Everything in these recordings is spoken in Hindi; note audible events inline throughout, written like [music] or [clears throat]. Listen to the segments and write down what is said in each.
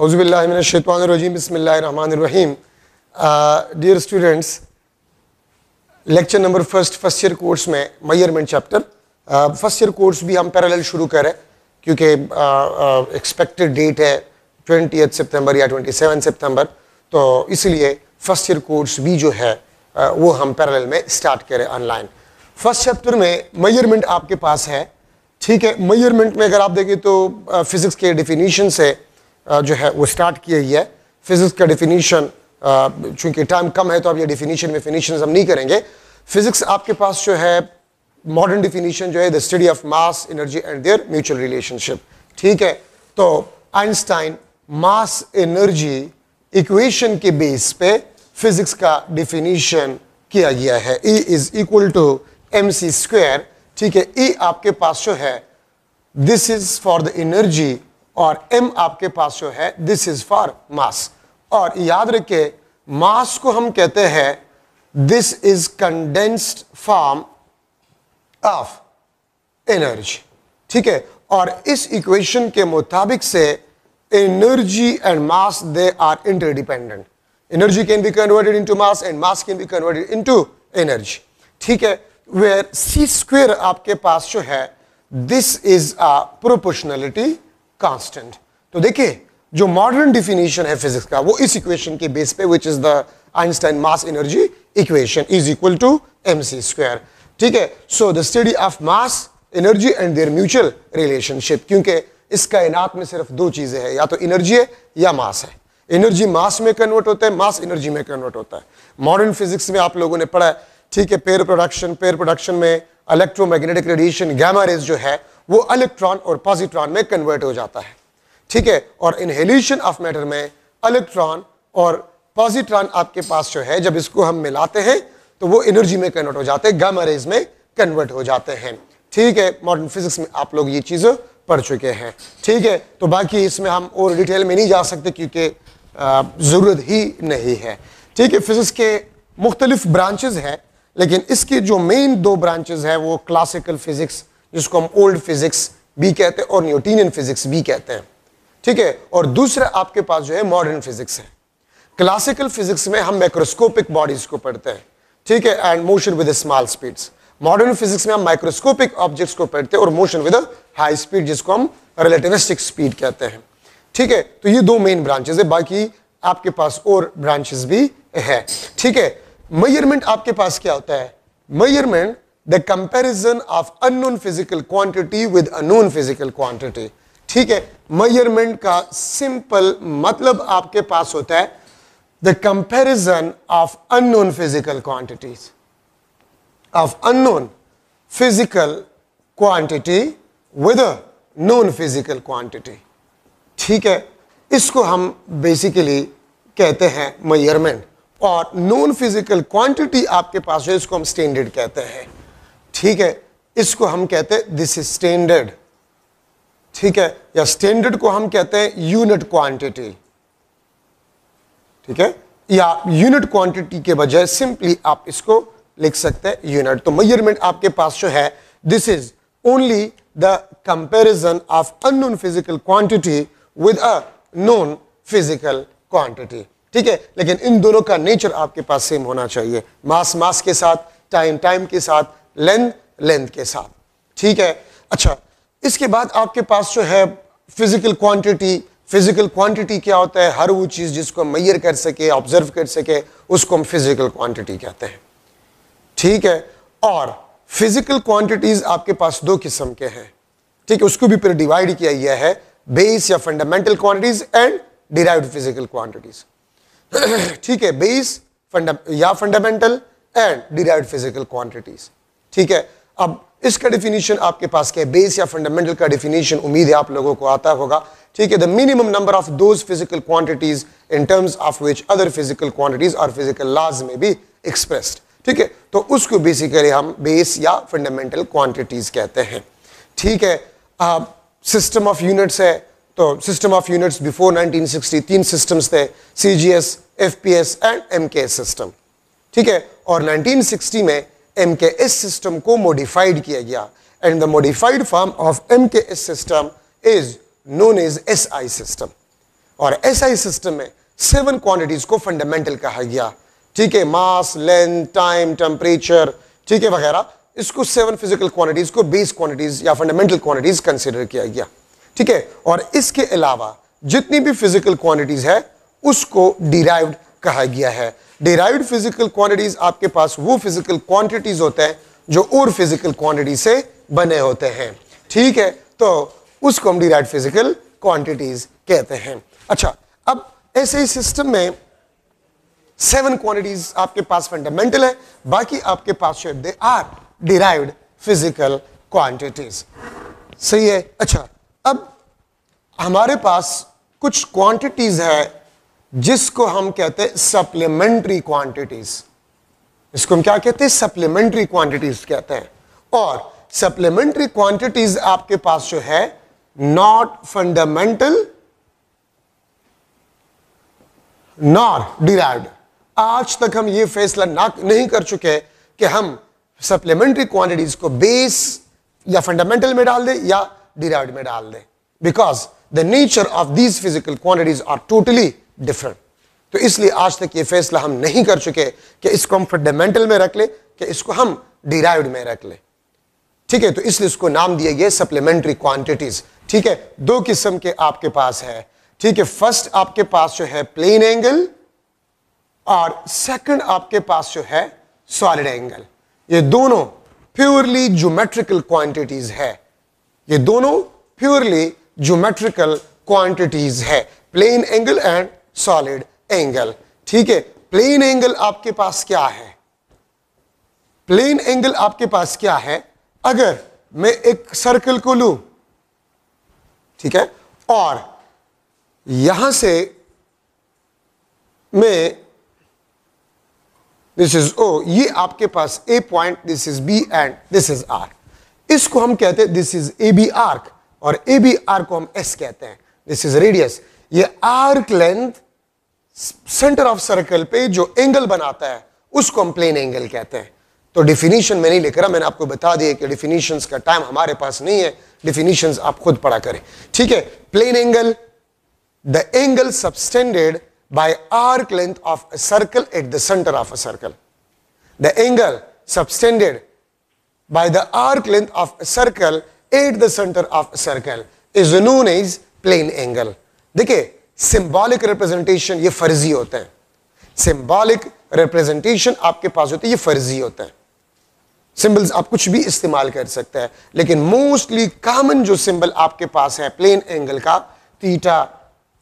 Auzubillahiminashaitanirrojim, Bismillahirrahmanirrahim. Uh, dear lecture number first first year course में measurement chapter first year course भी हम पैरेलल शुरू करें क्योंकि एक्सपेक्टेड uh, डेट uh, है ट्वेंटी सितंबर या ट्वेंटी सेवन सितंबर तो इसलिए फर्स्ट ईयर कोर्स भी जो है uh, वो हम पैरेलल में स्टार्ट करें ऑनलाइन फर्स्ट चैप्टर में मयरमेंट आपके पास है ठीक है मयरमेंट में अगर आप देखें तो फिज़िक्स uh, के डिफिनीशन से जो है वो स्टार्ट की गई है फिज़िक्स का डिफिनीशन चूंकि टाइम कम है तो आप ये डिफिनीशन में फिनिशन हम नहीं करेंगे फिज़िक्स आपके पास जो है मॉडर्न डिफिनीशन जो है the study of mass energy and their mutual relationship ठीक है तो आइंस्टाइन मास एनर्जी इक्वेशन के बेस पे फिज़िक्स का डिफिनीशन किया गया है E is equal to M C square ठीक है ई e आपके पास जो है this is for the energy और m आपके पास जो है दिस इज फॉर मास और याद रखे मास को हम कहते हैं this is condensed form of energy ठीक है और इस इक्वेशन के मुताबिक से energy and mass they are interdependent energy can be converted into mass and mass can be converted into energy ठीक है वेयर सी स्क्वेयर आपके पास जो है this is a proportionality constant तो देखिए जो मॉडर्न डिफिनेशन है फिजिक्स का वो इस इक्वेशन के बेस पे which is the Einstein mass energy equation is equal to M C square ठीक है so the study of mass energy and their mutual relationship क्योंकि इस कायनात में सिर्फ दो चीज़ें हैं या तो एनर्जी है या मास है एनर्जी मास में कन्वर्ट होता है मास एनर्जी में कन्वर्ट होता है मॉडर्न फिजिक्स में आप लोगों ने पढ़ा है ठीक है पेयर प्रोडक्शन पेयर प्रोडक्शन में इलेक्ट्रोमैग्नेटिक रेडिएशन गैमा रेज जो है वो इलेक्ट्रॉन और पॉजिट्रॉन में कन्वर्ट हो जाता है ठीक है और इनहेल्यूशन ऑफ मैटर में इलेक्ट्रॉन और पॉजिट्रॉन आपके पास जो है जब इसको हम मिलाते हैं तो वो एनर्जी में कन्वर्ट हो जाते हैं गम रेज में कन्वर्ट हो जाते हैं ठीक है मॉडर्न फिजिक्स में आप लोग ये चीज़ पढ़ चुके हैं ठीक है तो बाकी इसमें हम और डिटेल में नहीं जा सकते क्योंकि ज़रूरत ही नहीं है ठीक है फिजिक्स के मुख्तलिफ ब्रांचेज हैं लेकिन इसके जो मेन दो ब्रांचेज हैं वो क्लासिकल फिजिक्स जिसको हम ओल्ड फिजिक्स भी कहते हैं और न्यूटीनियन फिजिक्स भी कहते हैं ठीक है और दूसरा आपके पास जो है मॉडर्न फिजिक्स है क्लासिकल फिजिक्स में हम माइक्रोस्कोपिक बॉडीज को पढ़ते हैं ठीक है and motion with small speeds modern physics में हम माइक्रोस्कोपिक ऑब्जेक्ट्स को पढ़ते हैं और मोशन विद हाई स्पीड जिसको हम रिलेटिविस्टिक स्पीड कहते हैं ठीक है तो ये दो मेन ब्रांचेज है बाकी आपके पास और ब्रांचेस भी है ठीक है मेजरमेंट आपके पास क्या होता है measurement the comparison of unknown physical quantity with unknown physical quantity ठीक है मयरमेंट का सिंपल मतलब आपके पास होता है the comparison of unknown physical quantities of unknown physical quantity with known physical quantity ठीक है इसको हम बेसिकली कहते हैं मयरमेंट और नॉन फिजिकल क्वांटिटी आपके पास है इसको हम स्टैंडर्ड कहते हैं ठीक है इसको हम कहते हैं दिस इज स्टैंडर्ड ठीक है या स्टैंडर्ड को हम कहते हैं यूनिट क्वांटिटी ठीक है या यूनिट क्वांटिटी के बजाय सिंपली आप इसको लिख सकते हैं यूनिट तो मेजरमेंट आपके पास जो है this is only the comparison of unknown physical quantity with a known physical quantity ठीक है लेकिन इन दोनों का नेचर आपके पास सेम होना चाहिए मास मास के साथ टाइम टाइम के साथ लेंथ लेंथ के साथ ठीक है अच्छा इसके बाद आपके पास जो है फिजिकल क्वांटिटी फिजिकल क्वांटिटी क्या होता है हर वो चीज़ जिसको हम मैयर कर सके ऑब्जर्व कर सके उसको हम फिजिकल क्वांटिटी कहते हैं ठीक है और फिजिकल क्वांटिटीज आपके पास दो किस्म के हैं ठीक है उसको भी फिर डिवाइड किया गया है बेस या fundamental quantities and derived physical quantities ठीक है बेस फंडा या fundamental and derived physical quantities ठीक है अब इसका डिफिनीशन आपके पास क्या है बेस या फंडामेंटल का डिफिनीशन उम्मीद है आप लोगों को आता होगा ठीक है the minimum number of those physical quantities in terms of which other physical quantities और फिजिकल लॉज में भी एक्सप्रेस्ड ठीक है तो उसको बेसिकली हम बेस या फंडामेंटल क्वांटिटीज कहते हैं ठीक है अब सिस्टम ऑफ यूनिट्स है तो सिस्टम ऑफ यूनिट्स बिफोर 1960 तीन सिस्टम्स थे C G S F P S and M K system ठीक है और 1960 में एम के एस सिस्टम को मॉडिफाइड किया गया and the modified form of M K S system is known as S I system और एस आई सिस्टम में सेवन क्वांटिटीज को फंडामेंटल कहा गया ठीक है मास लेंथ टाइम टेम्परेचर ठीक है वगैरह इसको सेवन फिजिकल क्वांटिटीज को बेस क्वांटिटीज या फंडामेंटल क्वांटिटीज कंसिडर किया गया ठीक है और इसके अलावा जितनी भी फिजिकल क्वांटिटीज है उसको डिराइव कहा गया है डिराइव्ड फिजिकल क्वांटिटीज आपके पास वो फिजिकल क्वांटिटीज होते हैं जो और फिजिकल क्वांटिटी से बने होते हैं ठीक है तो उसको हम डिराइव फिजिकल क्वांटिटीज कहते हैं अच्छा अब ऐसे ही सिस्टम में सेवन क्वांटिटीज आपके पास फंडामेंटल है बाकी आपके पास they are derived physical quantities सही है अच्छा अब हमारे पास कुछ क्वांटिटीज है जिसको हम कहते हैं सप्लीमेंट्री क्वांटिटीज इसको हम क्या कहते हैं सप्लीमेंट्री क्वांटिटीज कहते हैं और सप्लीमेंट्री क्वांटिटीज आपके पास जो है नॉट फंडामेंटल नॉट डिराइव आज तक हम ये फैसला ना नहीं कर चुके कि हम सप्लीमेंट्री क्वांटिटीज को बेस या फंडामेंटल में डाल दें या डिराइव में डाल दें because the nature of these physical quantities are totally different तो इसलिए आज तक ये फैसला हम नहीं कर चुके कि इसको हम फंडामेंटल में रख ले कि इसको हम डिराइव में रख ले ठीक है तो इसलिए इसको नाम दिया गया सप्लीमेंट्री क्वांटिटीज ठीक है दो किस्म के आपके पास है ठीक है फर्स्ट आपके पास जो है प्लेन एंगल और सेकंड आपके पास जो है सॉलिड एंगल ये दोनों प्योरली ज्योमेट्रिकल क्वांटिटीज है ये दोनों प्योरली ज्योमेट्रिकल क्वांटिटीज है plane angle and solid angle ठीक है प्लेन एंगल आपके पास क्या है प्लेन एंगल आपके पास क्या है अगर मैं एक सर्कल को लू ठीक है और यहां से मैं दिस इज ओ ये आपके पास A point this is B and this is R इसको हम कहते हैं this is A B arc और ए बी आर को हम एस कहते हैं दिस इज रेडियस ये arc length centre of circle पे जो एंगल बनाता है उसको हम प्लेन एंगल कहते हैं तो डिफिनीशन में नहीं लेकर मैंने आपको बता दिया कि डिफिनीशन का टाइम हमारे पास नहीं है डिफिनीशन आप खुद पढ़ा करें ठीक है plane angle the angle subtended by arc length of a circle at the centre of a circle the angle subtended by the arc length of a circle at the centre of a circle is known is plane angle देखिए सिंबॉलिक रिप्रेजेंटेशन ये फर्जी होते हैं सिंबॉलिक रिप्रेजेंटेशन आपके पास होते हैं ये फर्जी होते हैं सिंबल्स आप कुछ भी इस्तेमाल कर सकते हैं लेकिन मोस्टली कॉमन जो सिंबल आपके पास है प्लेन एंगल का थीटा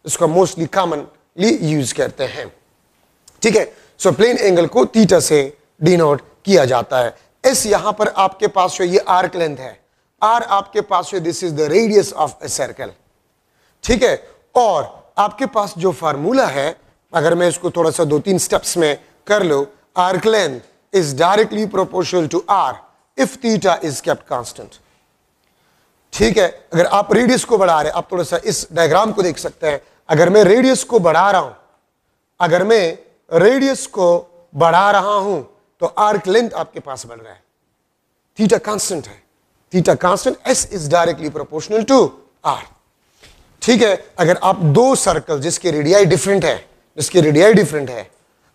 इसका मोस्टली कॉमनली यूज करते हैं ठीक है सो प्लेन एंगल को थीटा से डिनोट किया जाता है इस यहां पर आपके पास जो ये आर्क लेंथ है आर आपके पास जो this is the radius of a circle ठीक है और आपके पास जो फार्मूला है अगर मैं इसको थोड़ा सा दो तीन स्टेप्स में कर लो arc length is directly proportional to R if theta is kept constant ठीक है अगर आप रेडियस को बढ़ा रहे आप थोड़ा सा इस डायग्राम को देख सकते हैं अगर मैं रेडियस को बढ़ा रहा हूं अगर मैं रेडियस को बढ़ा रहा हूं तो आर्क लेंथ आपके पास बढ़ रहा है थीटा कांस्टेंट है theta constant S is directly proportional to R ठीक है अगर आप दो सर्कल जिसके रेडियाई डिफरेंट है जिसकी रेडियाई डिफरेंट है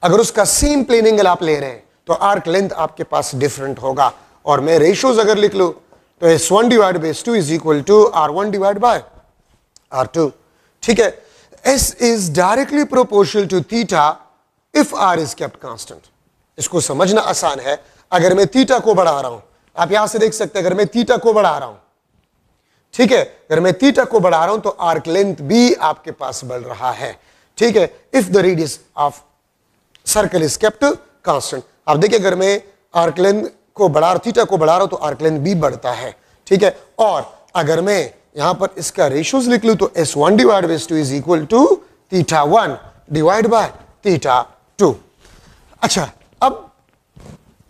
अगर उसका सेम प्लेन एंगल आप ले रहे हैं तो आर्क लेंथ आपके पास डिफरेंट होगा और मैं रेशियोज अगर लिख लू तो S one divide by S two is equal to R one divide by R two ठीक है S is directly proportional to theta if R is kept constant इसको समझना आसान है अगर मैं थीटा को बढ़ा रहा हूं आप यहां से देख सकते हैं अगर मैं थीटा को बढ़ा रहा हूं ठीक है अगर मैं थीटा को बढ़ा रहा हूं तो आर्क लेंथ भी आपके पास बढ़ रहा है ठीक है if the radius of circle is kept constant आप देखिए अगर मैं आर्क लेंथ को बढ़ा थीटा को बढ़ा रहा हूं तो आर्क लेंथ भी बढ़ता है ठीक है और अगर मैं यहां पर इसका रेशियोज लिख लू तो S one divide by two is equal to theta one divide by theta two अच्छा अब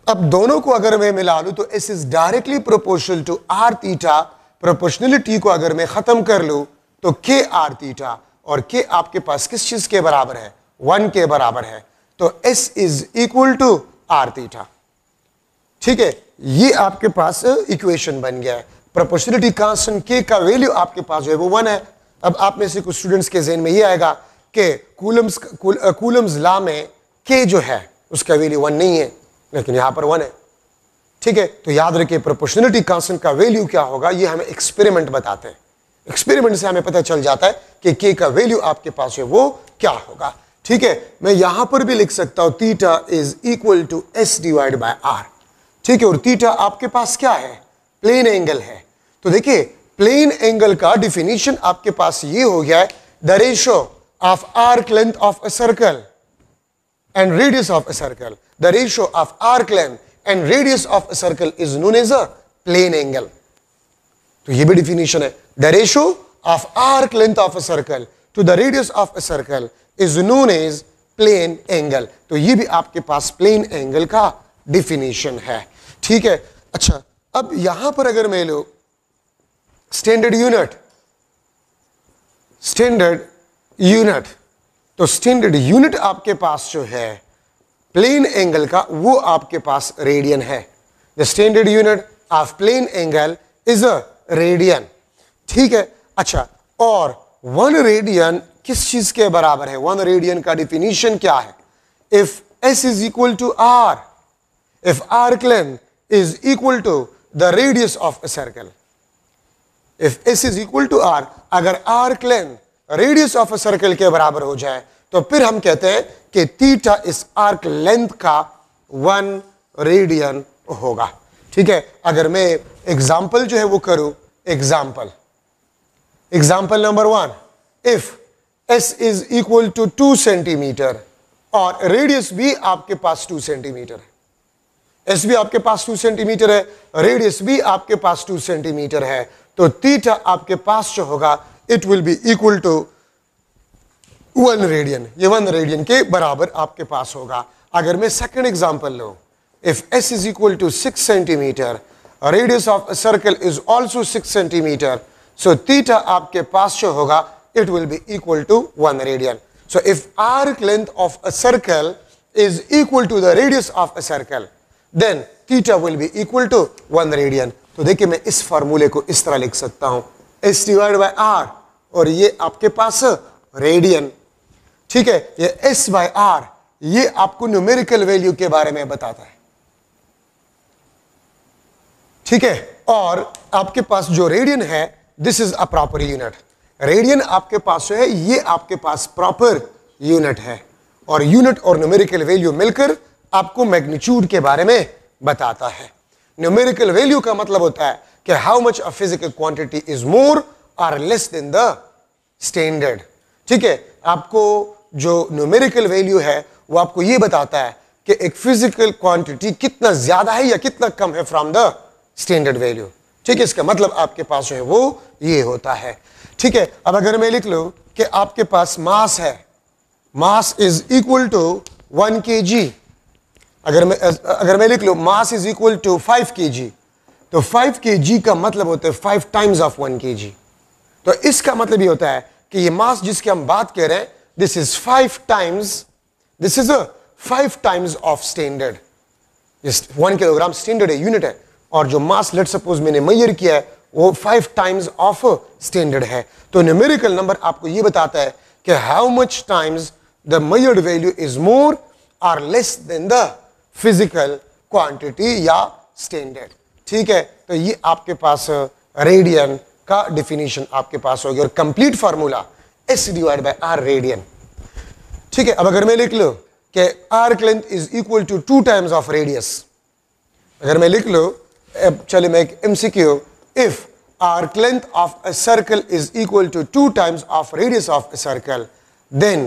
अब दोनों को अगर मैं मिला लू तो S is directly proportional to R theta proportionality को अगर मैं ख़त्म कर लू तो के आर थीटा और के आपके पास किस चीज़ के बराबर है वन के बराबर है तो S is equal to R theta ठीक है ये आपके पास इक्वेशन बन गया है प्रोपोर्शनलिटी कांस्टेंट के का वैल्यू आपके पास जो है वो वन है अब आप में से कुछ स्टूडेंट्स के जेन में ये आएगा कि कूलम्स कूलम्स ला में के जो है उसका वैल्यू वन नहीं है लेकिन यहां पर वन है ठीक है तो याद रखिए प्रोपोर्शनलिटी कांस्टेंट का वैल्यू क्या होगा ये हमें एक्सपेरिमेंट बताते हैं एक्सपेरिमेंट से हमें पता चल जाता है कि के का वैल्यू आपके पास है वो क्या होगा ठीक है मैं यहां पर भी लिख सकता हूं theta is equal to S divide by R ठीक है और थीटा आपके पास क्या है प्लेन एंगल है तो देखिए प्लेन एंगल का डिफिनेशन आपके पास ये हो गया है the ratio of arc length of a circle and radius of a circle the ratio of arc length and radius of a circle is known as a plane angle तो ये भी डिफिनेशन है the ratio of arc length of a circle to the radius of a circle is known as plane angle तो ये भी आपके पास प्लेन एंगल का डिफिनेशन है ठीक है अच्छा अब यहां पर अगर मैं लो स्टैंडर्ड यूनिट स्टैंडर्ड यूनिट तो स्टैंडर्ड यूनिट आपके पास जो है प्लेन एंगल का वो आपके पास रेडियन है the standard unit of plane angle is a radian ठीक है अच्छा और वन रेडियन किस चीज के बराबर है वन रेडियन का डिफिनीशन क्या है if S is equal to R if arc length is equal to the radius of a circle if S is equal to R अगर arc length radius of a circle के बराबर हो जाए तो फिर हम कहते हैं कि थीटा इस आर्क लेंथ का वन रेडियन होगा ठीक है अगर मैं एग्जाम्पल जो है वो करूं example example number one if S is equal to two centimetre और रेडियस भी आपके पास टू सेंटीमीटर है एस भी आपके पास टू सेंटीमीटर है रेडियस भी आपके पास टू सेंटीमीटर है तो तीटा आपके पास जो होगा it will be equal to one radian ये वन रेडियन के बराबर आपके पास होगा अगर मैं सेकंड एग्जांपल लो if S is equal to six centimetre radius of circle is also six centimetre so theta आपके पास जो होगा it will be equal to one radian so if arc length of a circle is equal to the radius of a circle then theta will be equal to one radian तो देखिए मैं इस फॉर्मूले को इस तरह लिख सकता हूं एस डिवाइड बाय आर और ये आपके पास रेडियन ठीक है ये एस बाय आर ये आपको न्यूमेरिकल वैल्यू के बारे में बताता है ठीक है और आपके पास जो रेडियन है this is a proper unit radian आपके पास जो है ये आपके पास प्रॉपर यूनिट है और यूनिट और न्यूमेरिकल वैल्यू मिलकर आपको मैग्नीट्यूड के बारे में बताता है न्यूमेरिकल वैल्यू का मतलब होता है कि how much a physical quantity is more or less than the standard ठीक है आपको जो न्यूमेरिकल वैल्यू है वो आपको ये बताता है कि एक फिजिकल क्वांटिटी कितना ज्यादा है या कितना कम है फ्रॉम द स्टैंडर्ड वैल्यू ठीक है इसका मतलब आपके पास जो है वो ये होता है ठीक है अब अगर मैं लिख लू कि आपके पास मास है mass is equal to one K G अगर मैं अगर मैं लिख लू mass is equal to five K G तो फाइव के जी का मतलब होता है five times of one K G तो इसका मतलब ये होता है कि ये मास जिसकी हम बात कर रहे हैं this is five times this is a five times of standard one kilogram standard है यूनिट है और जो मास लेट सपोज मैंने मैयर किया है वो फाइव टाइम्स ऑफ स्टैंडर्ड है तो न्यूमेरिकल नंबर आपको ये बताता है कि how much times the measured value is more or less than the physical quantity या स्टैंडर्ड ठीक है तो ये आपके पास रेडियन uh, का डिफिनेशन आपके पास होगी और complete formula S divide by R radian ठीक है अब अगर मैं लिख लो कि arc length is equal to two times of radius अगर मैं लिख लो चले मैं एक MCQ if arc length of a circle is equal to two times of radius of a circle then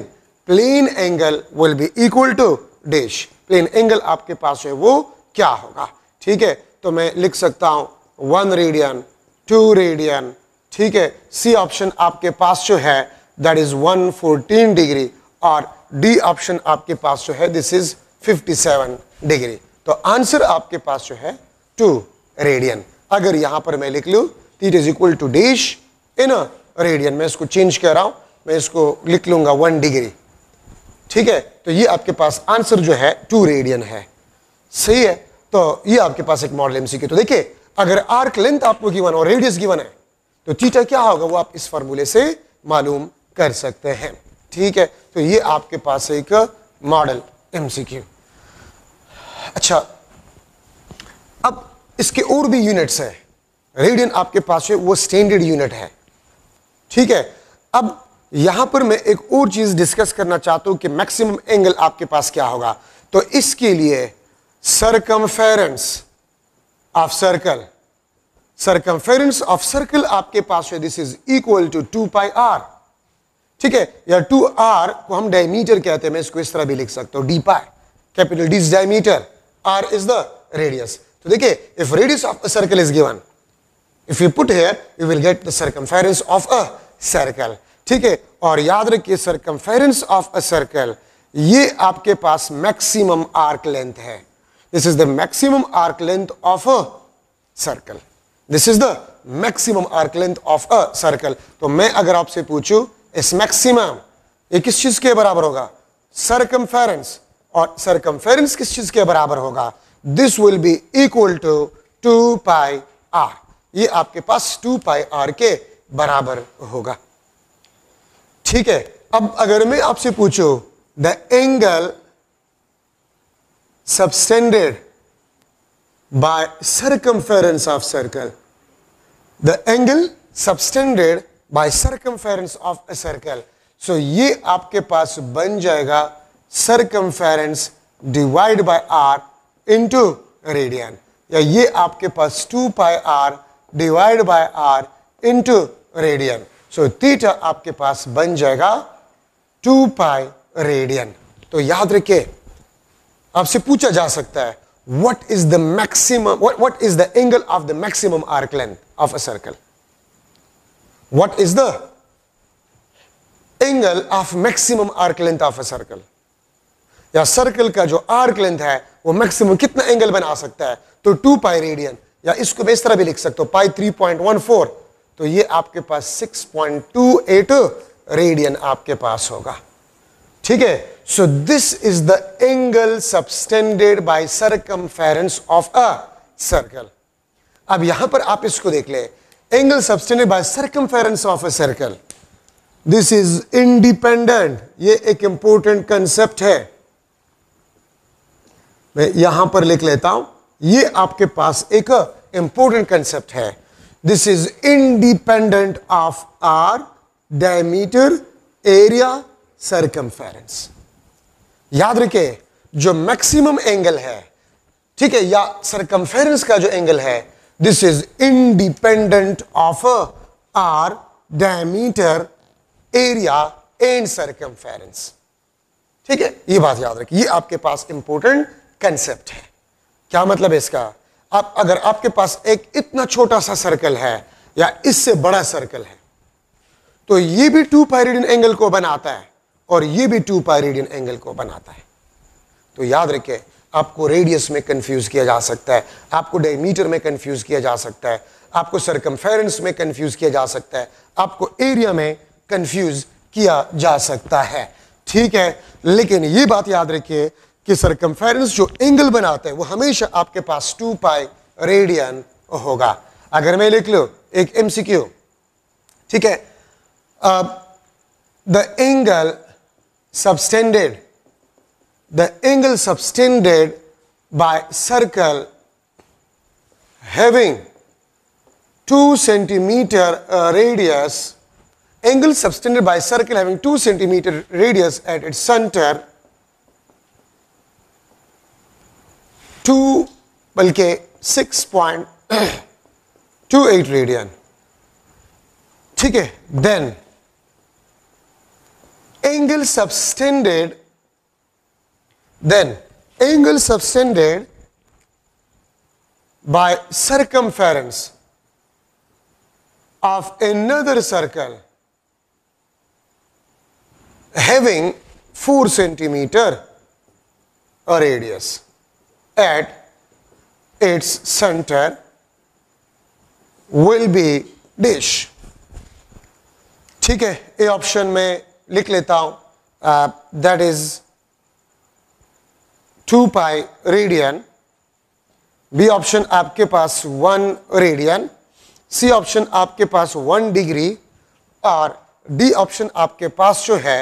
plane angle will be equal to dash plane angle आपके पास है वो क्या होगा ठीक है तो मैं लिख सकता हूं वन रेडियन टू रेडियन ठीक है सी ऑप्शन आपके पास जो है दैट इज 114 डिग्री और डी ऑप्शन आपके पास जो है दिस इज 57 डिग्री तो आंसर आपके पास जो है टू रेडियन अगर यहां पर मैं लिख लू it is equal to dish in radian मैं इसको चेंज कर रहा हूं मैं इसको लिख लूंगा वन डिग्री ठीक है तो ये आपके पास आंसर जो है टू रेडियन है सही है तो ये आपके पास एक मॉडल एमसीक्यू तो देखिए अगर आर्क लेंथ आपको गिवन और रेडियस गिवन है तो थीटा क्या होगा वो आप इस फॉर्मूले से मालूम कर सकते हैं ठीक है तो ये आपके पास एक मॉडल एमसीक्यू अच्छा अब इसके और भी यूनिट्स है रेडियन आपके पास है वो स्टैंडर्ड यूनिट है ठीक है अब यहां पर मैं एक और चीज डिस्कस करना चाहता हूं कि मैक्सिमम एंगल आपके पास क्या होगा तो इसके लिए circumference of circle circumference of circle आपके पास है this is equal to two pi R ठीक है या टू आर को हम डायमीटर कहते हैं मैं इसको इस तरह भी लिख सकता हूं D pi capital D diameter R is the radius तो देखिए if radius of a circle is given if you put here you will get the circumference of a circle ठीक है और याद रखिए सरकमफेरेंस ऑफ अ सर्कल ये आपके पास मैक्सिमम आर्क लेंथ है This is the maximum arc length of a circle. This is the maximum arc length of a circle. तो मैं अगर आपसे पूछूं इस maximum ये किस चीज के बराबर होगा circumference और circumference किस चीज के बराबर होगा This will be equal to 2 pi r. ये आपके पास 2 pi r के बराबर होगा ठीक है अब अगर मैं आपसे पूछूं the angle subtended by circumference of circle. The angle subtended by circumference of a circle. So ye aapke paas ban jayega circumference divide by r into radian. ya ye aapke paas 2 pi r divide by r into radian. So theta aapke paas ban jayega 2 pi radian. to yaad rakhiye आपसे पूछा जा सकता है what is the maxim what is the angle of the maximum arc length of a circle what is the angle of maxim arc length of a circle या सर्कल का जो आर्क लेंथ है वो मैक्सिमम कितना एंगल बना सकता है तो टू पाई रेडियन या इसको इस तरह भी लिख सकते हो pi three point one four तो ये आपके पास six point two eight radian आपके पास होगा ठीक है so this is the angle subtended by circumference of a circle अब यहां पर आप इसको देख ले angle subtended by circum of a circle this is independent ये एक इंपॉर्टेंट कंसेप्ट है मैं यहां पर लिख लेता हूं ये आपके पास एक इंपॉर्टेंट कंसेप्ट है this is independent of R diameter area circumference याद रखे जो मैक्सिमम एंगल है ठीक है या सरकमफेरेंस का जो एंगल है this is independent of R diameter area and circumference ठीक है ये बात याद रखिए ये आपके पास इंपॉर्टेंट कंसेप्ट है क्या मतलब है इसका आप अगर आपके पास एक इतना छोटा सा सर्कल है या इससे बड़ा सर्कल है तो ये भी टू पायरिडिन एंगल को बनाता है और ये भी टू पाई रेडियन एंगल को बनाता है तो याद रखे आपको रेडियस में कंफ्यूज किया जा सकता है आपको डायमीटर में कंफ्यूज किया जा सकता है आपको सरकमफेरेंस में कंफ्यूज किया जा सकता है आपको एरिया में कंफ्यूज किया जा सकता है ठीक है लेकिन ये बात याद रखिए कि सरकमफेरेंस जो एंगल बनाता है वो हमेशा आपके पास टू पाई रेडियन होगा अगर मैं लिख लो एक एमसीक्यू ठीक है the angle subtended, the angle subtended by circle having 2 centimeter uh, radius, angle subtended by circle having 2 centimeter radius at its center, 2 बल्कि 6.28 radian ठीक है angle subtended then angle subtended by circumference of another circle having 4 centimeter radius at its center will be dish ठीक है ए ऑप्शन में लिख लेता हूं that is two pi radian B option आपके पास वन रेडियन सी ऑप्शन आपके पास वन डिग्री और डी ऑप्शन आपके पास जो है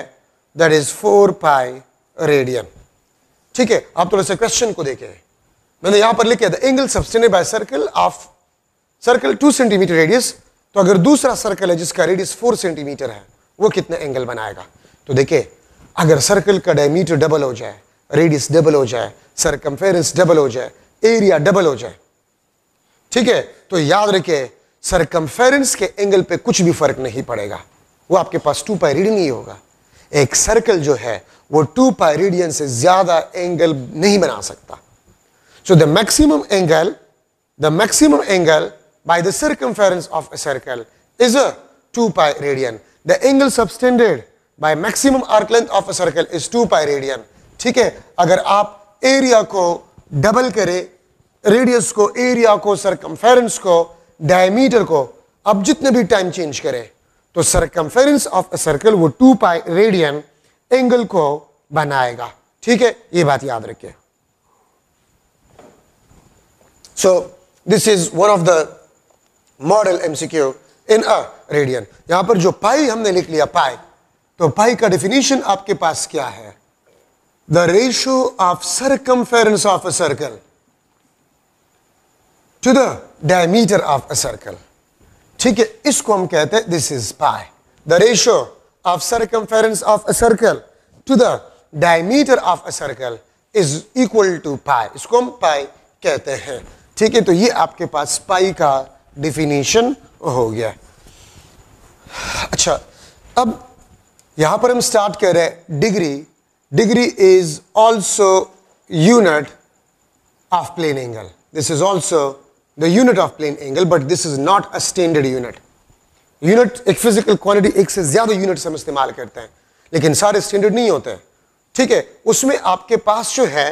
that is four pi radian ठीक है आप थोड़ा सा क्वेश्चन को देखें मैंने यहां पर लिखे द एंगल सब्सटेन by circle of circle two centimetre radius तो अगर दूसरा सर्कल है जिसका रेडियस फोर सेंटीमीटर है वो कितना एंगल बनाएगा तो देखिए अगर सर्कल का डायमीटर डबल हो जाए रेडियस डबल हो जाए सरकमफेरेंस डबल हो जाए एरिया डबल हो जाए ठीक है तो याद रखिए सरकमफेरेंस के एंगल पे कुछ भी फर्क नहीं पड़ेगा वो आपके पास टू पाई रीडियन ही होगा एक सर्कल जो है वो टू पाई रेडियन से ज्यादा एंगल नहीं बना सकता so the maximum angle the maximum angle by the circumference of a circle is a two pi radian the angle subtended by maximum arc length of a circle is two pi radian ठीक है अगर आप एरिया को डबल करें रेडियस को एरिया को सरकमफेरेंस को डायमीटर को आप जितने भी टाइम चेंज करें तो सरकमफेरेंस ऑफ अ सर्कल वो टू पाई रेडियन एंगल को बनाएगा ठीक है ये बात याद रखिए so this is one of the model MCQ in a radian यहां पर जो पाई हमने लिख लिया पाई तो पाई का डेफिनेशन आपके पास क्या है the ratio of circumference of a circle to the diameter of a circle ठीक है इसको हम कहते हैं this is pi the ratio of circumference of a circle to the diameter of a circle is equal to pi इसको हम पाई कहते हैं ठीक है तो ये आपके पास पाई का डिफिनेशन हो गया अच्छा अब यहां पर हम स्टार्ट कर रहे हैं degree degree is also unit of plane angle this is also the unit of plane angle but this is not a standard unit unit एक फिजिकल क्वांटिटी एक से ज्यादा यूनिट हम इस्तेमाल करते हैं लेकिन सारे स्टैंडर्ड नहीं होते हैं ठीक है उसमें आपके पास जो है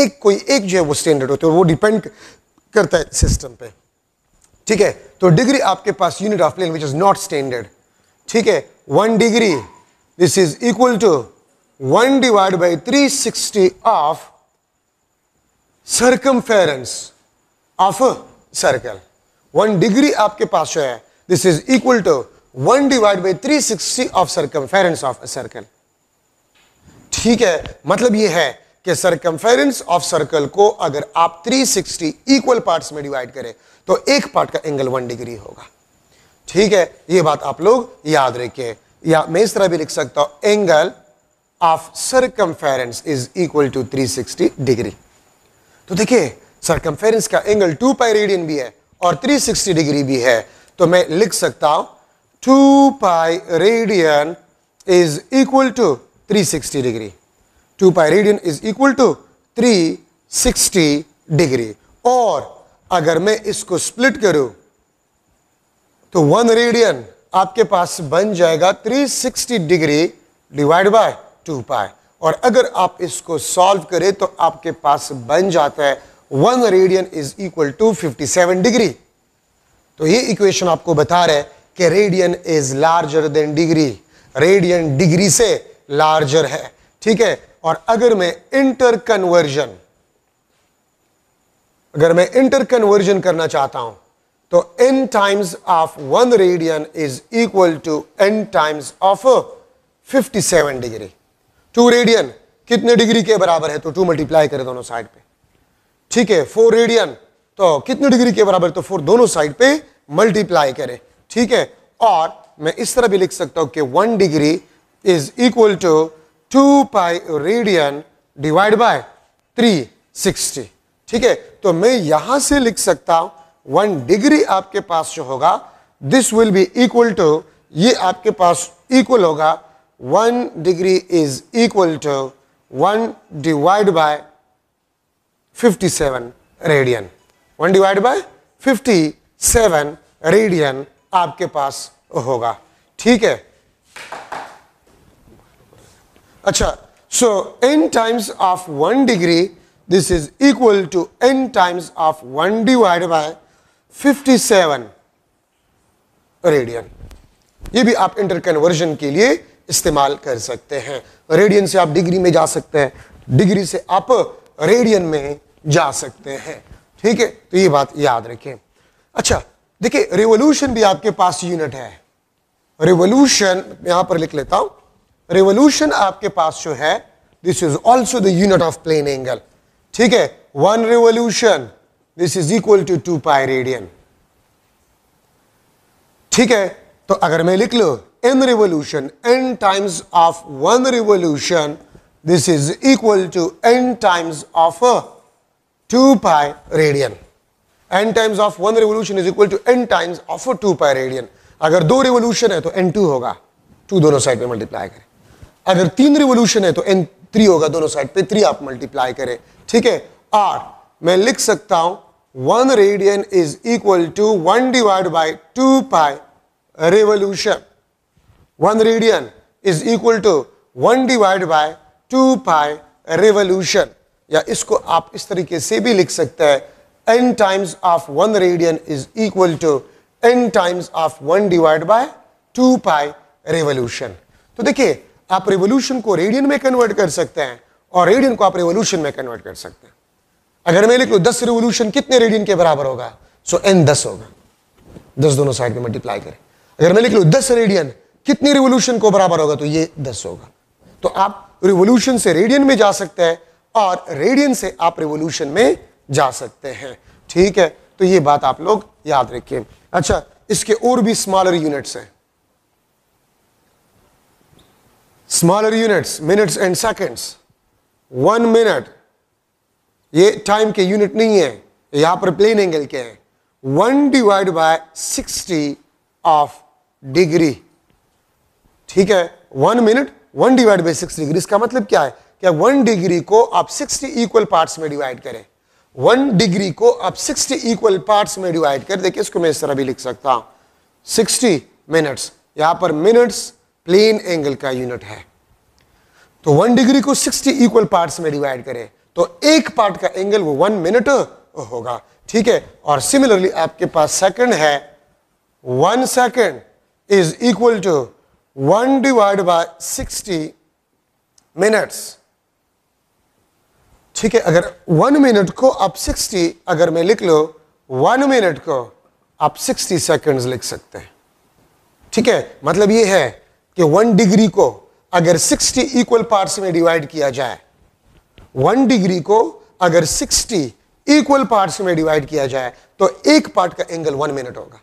एक कोई एक जो है वो स्टैंडर्ड होते हैं वो डिपेंड करता है सिस्टम पे ठीक है तो डिग्री आपके पास unit of plane which is not standard ठीक है one degree this is equal to one divide by three sixty of circumference of circle one degree आपके पास जो है this is equal to one divide by three sixty of circumference of circle ठीक है मतलब ये है कि सरकमफेरेंस ऑफ सर्कल को अगर आप 360 इक्वल पार्ट्स में डिवाइड करें तो एक पार्ट का एंगल वन डिग्री होगा ठीक है ये बात आप लोग याद रखें या मैं इस तरह भी लिख सकता हूं angle of circumference is equal to 360 degree तो देखिए सरकमफेरेंस का एंगल टू पाई रेडियन भी है और 360 डिग्री भी है तो मैं लिख सकता हूं two pi radian is equal to 360 degree two pi radian is equal to three sixty degree और अगर मैं इसको स्प्लिट करूं तो वन रेडियन आपके पास बन जाएगा 360 डिग्री डिवाइड बाय 2 पाई और अगर आप इसको सॉल्व करें तो आपके पास बन जाता है one radian is equal to 57 degree तो ये इक्वेशन आपको बता रहे कि radian is larger than degree radian degree से लार्जर है ठीक है और अगर मैं इंटर कन्वर्जन अगर मैं इंटर कन्वर्जन करना चाहता हूं तो n times of one radian is equal to n times of 57 degree to radian कितने डिग्री के बराबर है तो टू मल्टीप्लाई करें दोनों साइड पे ठीक है फोर रेडियन तो कितने डिग्री के बराबर तो फोर दोनों साइड पे मल्टीप्लाई करें ठीक है और मैं इस तरह भी लिख सकता हूं कि one degree is equal to two pi radian divide by three sixty ठीक है तो मैं यहां से लिख सकता हूं वन डिग्री आपके पास जो होगा this will be equal to ये आपके पास इक्वल होगा one degree is equal to one divide by 57 radian one divide by 57 radian आपके पास होगा ठीक है अच्छा so n times of 1 degree this is equal to n times of 1 divided by 57 radian ये भी आप इंटर कन्वर्जन के लिए इस्तेमाल कर सकते हैं रेडियन से आप डिग्री में जा सकते हैं डिग्री से आप रेडियन में जा सकते हैं ठीक है तो ये बात याद रखें अच्छा देखिए रिवोल्यूशन भी आपके पास यूनिट है रिवोल्यूशन यहां पर लिख लेता हूं रिवोल्यूशन आपके पास जो है this is also the unit of plane angle ठीक है one revolution this is equal to two pi radian ठीक है तो अगर मैं लिख लो n revolution n times of one revolution this is equal to n times of two pi radian n times of one revolution is equal to n times of two pi radian अगर दो रिवोल्यूशन है तो एन टू होगा टू दोनों साइड में मल्टीप्लाई करें अगर तीन रिवोल्यूशन है तो एन थ्री होगा दोनों साइड पे थ्री आप मल्टीप्लाई करें ठीक है आर मैं लिख सकता हूं one radian is equal to one divide by two pi revolution one radian is equal to one divide by two pi revolution या इसको आप इस तरीके से भी लिख सकते हैं n times of one radian is equal to n times of one divide by two pi revolution तो देखिए आप रेवोल्यूशन को रेडियन में कन्वर्ट कर सकते हैं और रेडियन को आप रिवोल्यूशन में कन्वर्ट कर सकते हैं अगर मैं लिख लू दस रिवोल्यूशन कितने रेडियन के बराबर होगा सो एन दस होगा दस दोनों साइड में मल्टीप्लाई करें अगर मैं लिख लू दस रेडियन कितने रिवोल्यूशन को बराबर होगा तो ये दस होगा तो आप रिवोल्यूशन से रेडियन में जा सकते हैं और रेडियन से आप रिवोल्यूशन में जा सकते हैं ठीक है तो ये बात आप लोग याद रखिए अच्छा इसके और भी स्मॉलर यूनिट्स हैं smaller units minutes and seconds one minute ये टाइम के यूनिट नहीं है यहां पर प्लेन एंगल के हैं one divide by sixty of degree ठीक है one minute one divide by six degree इसका मतलब क्या है कि वन डिग्री को आप सिक्सटी इक्वल पार्ट्स में डिवाइड करें वन डिग्री को आप सिक्सटी इक्वल पार्ट्स में डिवाइड कर देखिए इसको मैं इस तरह भी लिख सकता हूं सिक्सटी मिनट्स यहां पर मिनट्स प्लेन एंगल का यूनिट है तो वन डिग्री को सिक्सटी इक्वल पार्ट्स में डिवाइड करें तो एक पार्ट का एंगल वो वन मिनट होगा ठीक है और सिमिलरली आपके पास सेकंड है one second is equal to one divide by sixty minutes ठीक है अगर वन मिनट को आप सिक्सटी अगर मैं लिख लो वन मिनट को आप सिक्सटी सेकंड्स लिख सकते हैं ठीक है मतलब ये है कि वन डिग्री को अगर सिक्सटी इक्वल पार्ट्स में डिवाइड किया जाए वन डिग्री को अगर सिक्सटी इक्वल पार्ट्स में डिवाइड किया जाए तो एक पार्ट का एंगल वन मिनट होगा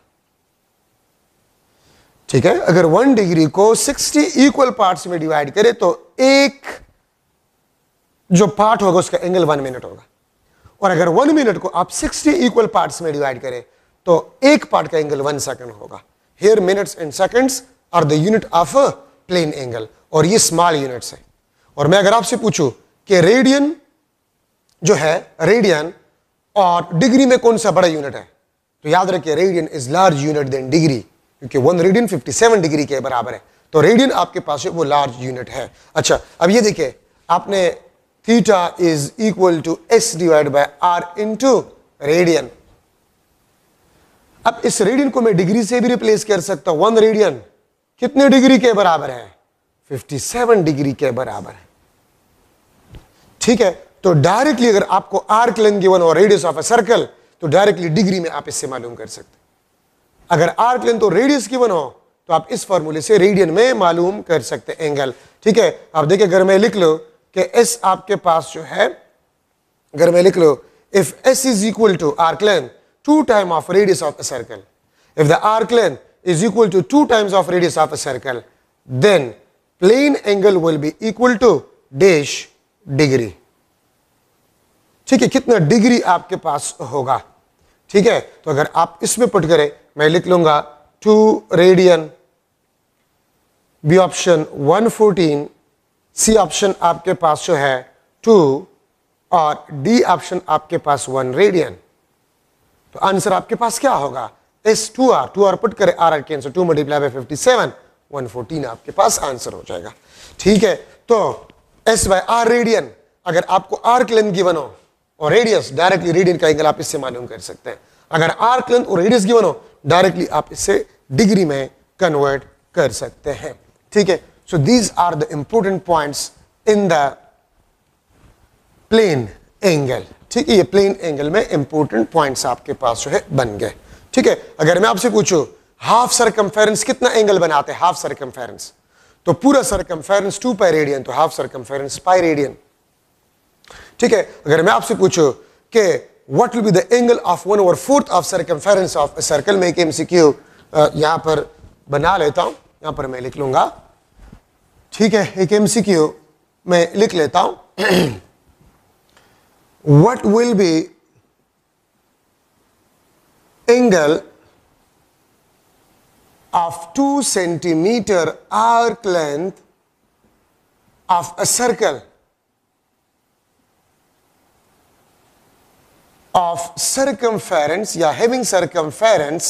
ठीक है अगर वन डिग्री को सिक्सटी इक्वल पार्ट्स में डिवाइड करें तो एक जो पार्ट होगा उसका एंगल वन मिनट होगा और अगर वन मिनट को आप सिक्सटी इक्वल पार्ट्स में डिवाइड करें तो एक पार्ट का एंगल वन सेकंड होगा here minutes and seconds are the unit of plane angle और ये स्मॉल यूनिट्स है और मैं अगर आपसे पूछूं कि रेडियन जो है रेडियन और डिग्री में कौन सा बड़ा यूनिट है तो याद रखिए radian is large unit than degree क्योंकि वन रेडियन 57 डिग्री के बराबर है तो रेडियन आपके पास है वो लार्ज यूनिट है अच्छा अब ये देखिए आपने theta is equal to S divide by R into radian अब इस रेडियन को मैं डिग्री से भी रिप्लेस कर सकता हूं वन रेडियन कितने डिग्री के बराबर है 57 डिग्री के बराबर है ठीक है तो डायरेक्टली अगर आपको आर्क लेंथ गिवन और रेडियस ऑफ ए सर्कल तो डायरेक्टली डिग्री में आप इससे मालूम कर सकते अगर आर्क लेंथ और रेडियस गिवन हो तो आप इस फॉर्मूले से रेडियन में मालूम कर सकते एंगल ठीक है आप देखिए घर में लिख लो कि एस आपके पास जो है घर में लिख लो if S is equal to arc length two time of radius of a circle if the arc length is equal to 2 times of radius of a circle, then plane angle will be equal to dash degree. ठीक है कितना डिग्री आपके पास होगा ठीक है तो अगर आप इसमें पुट करें मैं लिख लूंगा two radian B option 114 C option आपके पास जो है टू और डी ऑप्शन आपके पास वन रेडियन तो आंसर आपके पास क्या होगा इस 2r 2r पुट करें आर आर के answer two multiply by fifty seven one fourteen आपके पास आंसर हो जाएगा ठीक है तो एस बाय आर रेडियन अगर आपको आर्क लेंथ गिवन हो और रेडियस डायरेक्टली रेडियन का एंगल आप इससे मालूम कर सकते हैं अगर आर्क लेंथ और रेडियस गिवन हो डायरेक्टली आप इससे डिग्री में कन्वर्ट कर सकते हैं ठीक है so these are the important points in the plane angle ठीक है ये प्लेन एंगल में इंपोर्टेंट पॉइंट्स आपके पास जो है बन गए ठीक है अगर मैं आपसे पूछूं हाफ सरकमफेरेंस कितना एंगल बनाते हैं हाफ सरकमफेरेंस तो पूरा सरकमफेरेंस टू पाई रेडियन तो हाफ सरकमफेरेंस पाई रेडियन ठीक है अगर मैं आपसे पूछूं कि what will be the angle of one over fourth of circumference of circle में एमसीक्यू यहां पर बना लेता हूं यहां पर मैं लिख लूंगा ठीक है एक एमसीक्यू मैं लिख लेता हूं what will be angle of 2 centimeter arc length of a circle of circumference yeah having circumference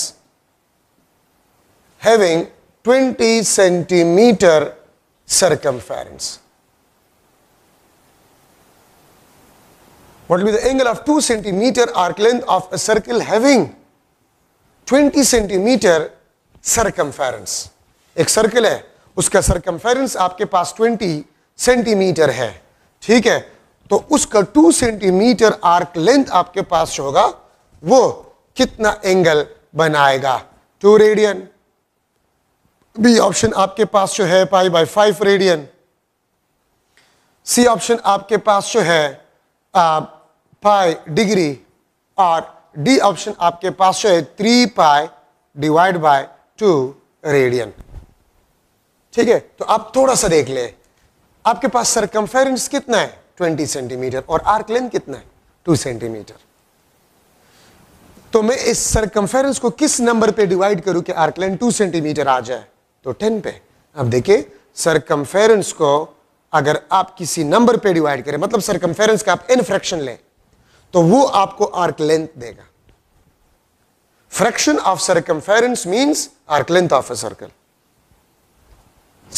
having 20 centimeter circumference what will be the angle of 2 centimeter arc length of a circle having 20 centimetre circumference एक सर्कल है उसका सरकमफेरेंस आपके पास 20 सेंटीमीटर है ठीक है तो उसका 2 सेंटीमीटर आर्क लेंथ आपके पास होगा वो कितना एंगल बनाएगा 2 रेडियन बी ऑप्शन आपके पास जो है pi by 5 radian C option आपके पास जो है पाई डिग्री और डी ऑप्शन आपके पास है three pi divide by two radian ठीक है तो आप थोड़ा सा देख ले आपके पास सरकमफेरेंस कितना है 20 सेंटीमीटर और आर्क लेंथ कितना है 2 सेंटीमीटर तो मैं इस सरकमफेरेंस को किस नंबर पे डिवाइड करूं कि आर्क लेंथ 2 सेंटीमीटर आ जाए तो 10 पे अब देखिए सरकमफेरेंस को अगर आप किसी नंबर पे डिवाइड करें मतलब सरकमफेरेंस का आप इन फ्रैक्शन लें तो वो आपको आर्क लेंथ देगा fraction of circumference means arc length of a circle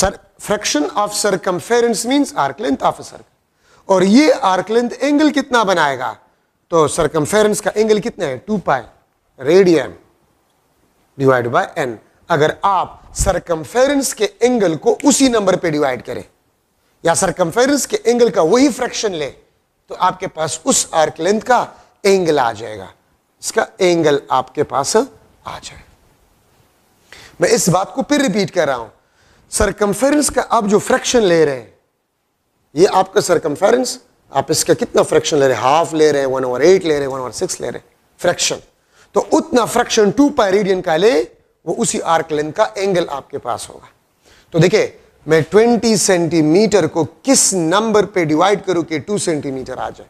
sir fraction of circumference means arc length of a circle और ये आर्क लेंथ एंगल कितना बनाएगा तो सर्कमफेरेंस का एंगल कितना है two pi radian divide by N अगर आप सरकमफेरेंस के एंगल को उसी नंबर पे डिवाइड करें या सरकमफेरेंस के एंगल का वही फ्रैक्शन लें तो आपके पास उस आर्क लेंथ का एंगल आ जाएगा इसका एंगल आपके पास आ जाए मैं इस बात को फिर रिपीट कर रहा हूं सरकमफेरेंस का आप जो फ्रैक्शन ले रहे हैं ये आपका सरकमफेरेंस आप इसका कितना फ्रैक्शन ले रहे हैं हाफ ले रहे हैं वन ओवर एट ले रहे हैं वन ओवर सिक्स ले रहे हैं फ्रैक्शन तो उतना फ्रैक्शन टू पाई रेडियन का ले वो उसी आर्क लेंथ का एंगल आपके पास होगा तो देखिये मैं 20 सेंटीमीटर को किस नंबर पे डिवाइड करूं कि 2 सेंटीमीटर आ जाए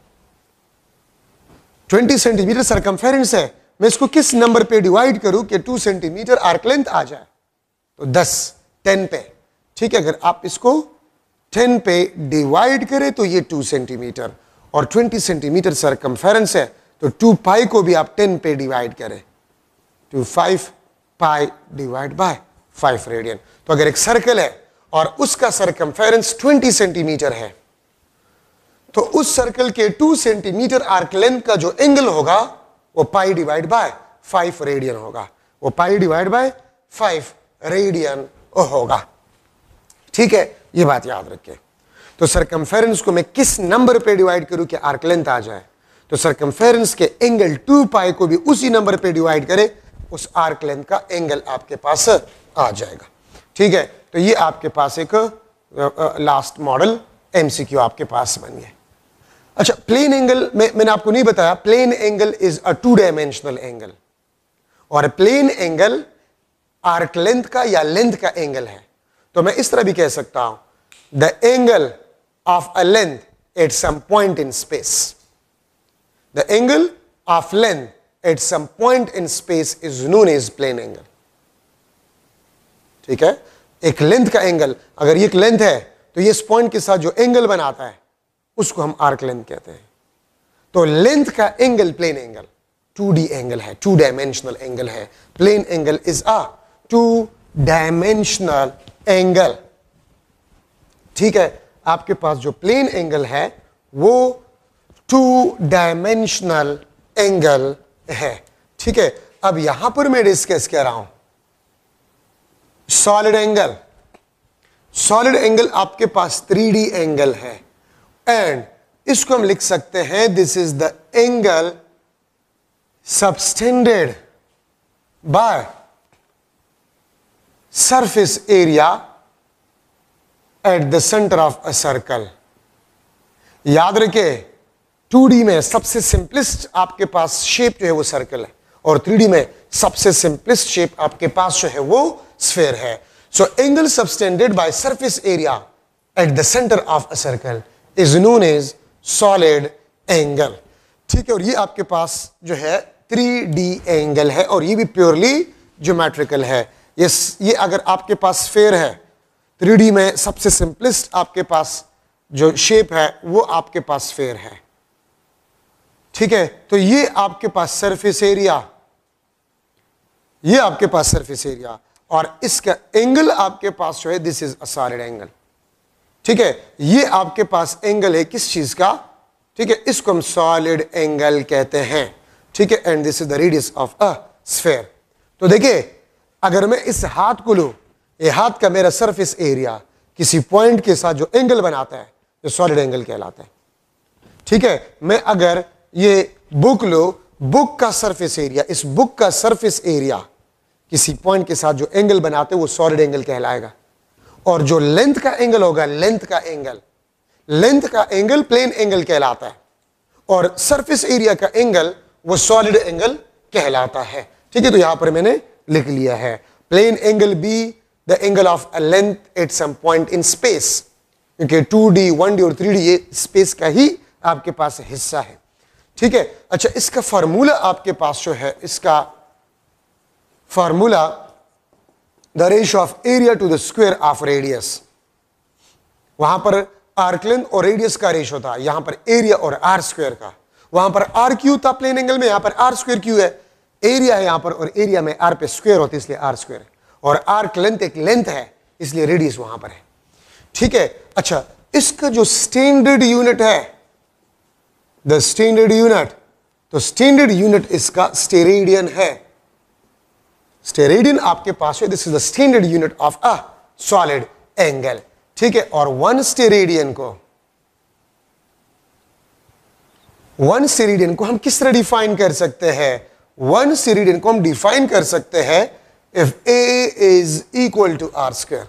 20 सेंटीमीटर सरकमफेरेंस है मैं इसको किस नंबर पे डिवाइड करूं कि 2 सेंटीमीटर आर्क लेंथ आ जाए तो 10 10 पे ठीक है अगर आप इसको 10 पे डिवाइड करें तो ये 2 सेंटीमीटर और 20 सेंटीमीटर सरकमफेरेंस है तो 2 पाई को भी आप 10 पे डिवाइड करें two five pi divide by five radian तो अगर एक सर्कल है और उसका सरकमफेरेंस 20 सेंटीमीटर है तो उस सर्कल के 2 सेंटीमीटर आर्क लेंथ का जो एंगल होगा वो पाई डिवाइड बाय 5 रेडियन होगा वो पाई डिवाइड बाय 5 रेडियन होगा ठीक है ये बात याद रखे तो सरकमफेरेंस को मैं किस नंबर पे डिवाइड करूं कि आर्क लेंथ आ जाए तो सरकमफेरेंस के एंगल टू पाई को भी उसी नंबर पे डिवाइड करें उस आर्क लेंथ का एंगल आपके पास आ जाएगा ठीक है तो ये आपके पास एक लास्ट मॉडल एमसीक्यू आपके पास बन गया अच्छा प्लेन एंगल में मैंने आपको नहीं बताया plane angle is a two dimensional angle और प्लेन एंगल आर्क लेंथ का या लेंथ का एंगल है तो मैं इस तरह भी कह सकता हूं the angle of a length at some point in space the angle of length at some point in space is known is plane angle ठीक है एक लेंथ का एंगल अगर ये एक लेंथ है तो ये इस पॉइंट के साथ जो एंगल बनाता है उसको हम आर्क लेंथ कहते हैं तो लेंथ का angle plane angle two D angle है टू डायमेंशनल एंगल है plane angle is a two dimensional angle ठीक है आपके पास जो प्लेन एंगल है वो टू डायमेंशनल एंगल है ठीक है अब यहां पर मैं डिस्कस कर रहा हूं सॉलिड एंगल सॉलिड एंगल आपके पास थ्री डी एंगल है एंड इसको हम लिख सकते हैं this is the angle subtended by surface area at the centre of a circle याद रखे 2D में सबसे सिंपलेस्ट आपके पास शेप जो है वो सर्कल है और 3D में सबसे सिंपलेस्ट शेप आपके पास जो है वो स्फेयर है so angle subtended by surface area at the centre of a circle is known is solid angle ठीक है और ये आपके पास जो है थ्री डी एंगल है और ये भी प्योरली ज्योमेट्रिकल है ये ये अगर आपके पास स्फेयर है थ्री डी में सबसे सिंपलेस्ट आपके पास जो शेप है वो आपके पास स्फेयर है ठीक है तो ये आपके पास सरफेस एरिया ये आपके पास सरफेस एरिया और इसका एंगल आपके पास जो है this is a solid angle ठीक है ये आपके पास एंगल है किस चीज का ठीक है इसको हम सॉलिड एंगल कहते हैं ठीक है and this is the radius of a sphere तो देखिए अगर मैं इस हाथ को लू ये हाथ का मेरा सरफेस एरिया किसी पॉइंट के साथ जो एंगल बनाता है जो सॉलिड एंगल कहलाता है ठीक है मैं अगर ये बुक लो बुक का सरफेस एरिया इस बुक का सरफेस एरिया किसी पॉइंट के साथ जो एंगल बनाते हैं वो सॉलिड एंगल कहलाएगा और जो लेंथ का एंगल होगा लेंथ का एंगल लेंथ का एंगल प्लेन एंगल कहलाता है और सरफेस एरिया का एंगल वो सॉलिड एंगल कहलाता है ठीक है तो यहां पर मैंने लिख लिया है plane angle be the angle of a length at some point in space क्योंकि टू डी वन डी और थ्री डी ये स्पेस का ही आपके पास हिस्सा है ठीक है अच्छा इसका फॉर्मूला आपके पास जो है इसका formula the ratio of area to the square of radius वहां पर आर्क लेंथ और रेडियस का रेशो था यहां पर एरिया और आर स्क्वायर का वहां पर आर क्यू था प्लेन एंगल में यहां पर आर स्क्वायर क्यू है एरिया है यहां पर और एरिया में आर पे स्क्वायर होती है इसलिए आर स्क्वायर और आर्क लेंथ एक लेंथ है इसलिए रेडियस वहां पर है ठीक है अच्छा इसका जो स्टैंडर्ड यूनिट है द स्टैंडर्ड यूनिट तो स्टैंडर्ड यूनिट इसका स्टेरेडियन है स्टेरेडियन आपके पास है this is the standard unit of a solid angle ठीक है और वन स्टेरेडियन को वन स्टेरेडियन को हम किस तरह डिफाइन कर सकते हैं वन स्टेरेडियन को हम डिफाइन कर सकते हैं if A is equal to R square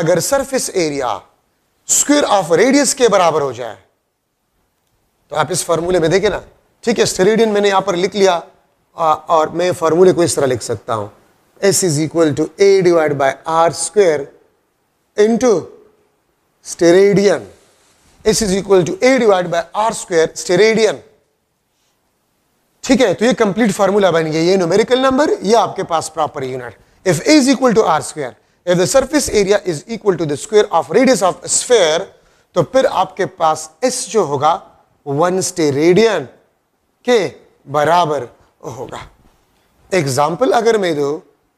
अगर surface area square of radius के बराबर हो जाए तो आप इस फॉर्मूले में देखें ना ठीक है स्टेरिडियन मैंने यहां पर लिख लिया और मैं फार्मूले को इस तरह लिख सकता हूँ S is equal to A divide by R square into steradian S is equal to A divide by R square steradian ठीक है तो ये कंप्लीट फार्मूला बन गया ये न्यूमेरिकल नंबर ये आपके पास proper unit if A is equal to R square if the surface area is equal to the square of radius of square तो फिर आपके पास एस जो होगा वन स्टेरेडियन के बराबर होगा एग्जाम्पल अगर मैं दो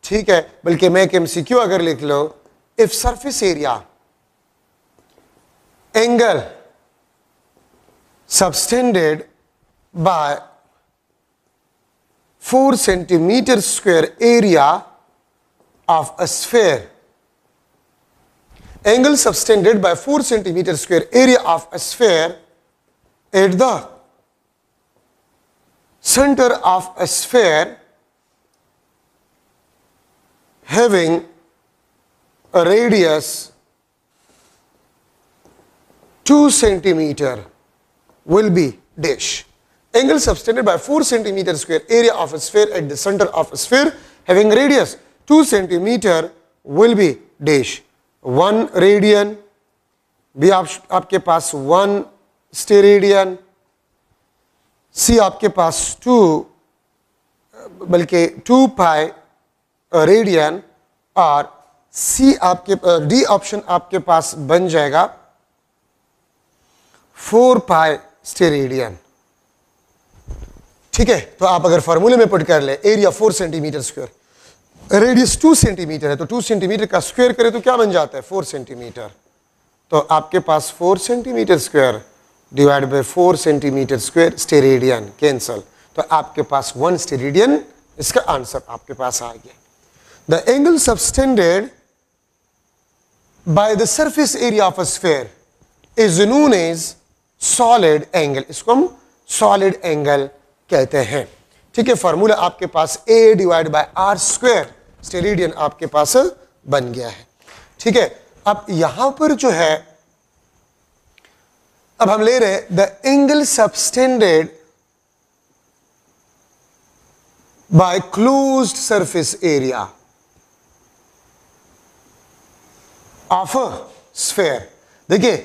ठीक है बल्कि मैं एक एमसीक्यू अगर लिख लो if surface area angle subtended by four centimetre square area of a sphere angle subtended by four centimetre square area of a sphere at the center of a sphere having a radius 2 centimeter will be dash. Angle subtended by 4 centimeter square area of a sphere at the center of a sphere having radius 2 centimeter will be dash. 1 radian, B up आपके पास 1 radian, सी आपके पास टू बल्कि टू पाई रेडियन और सी आपके डी uh, ऑप्शन आपके पास बन जाएगा फोर पाई स्टेरेडियन ठीक है तो आप अगर फॉर्मूले में पुट कर ले area four centimetre square radius two centimetre है तो टू सेंटीमीटर का स्क्वायर करें तो क्या बन जाता है फोर सेंटीमीटर तो आपके पास four centimetre square divide by four centimetre square steradian cancel तो आपके पास वन स्टेरेडियन इसका आंसर आपके पास आ गया the angle subtended by the surface area of a sphere is known is solid angle इसको हम सॉलिड एंगल कहते हैं ठीक है फॉर्मूला आपके पास A divide by R square steradian आपके पास बन गया है ठीक है अब यहां पर जो है अब हम ले रहे the angle subtended by close surface area of sphere देखिए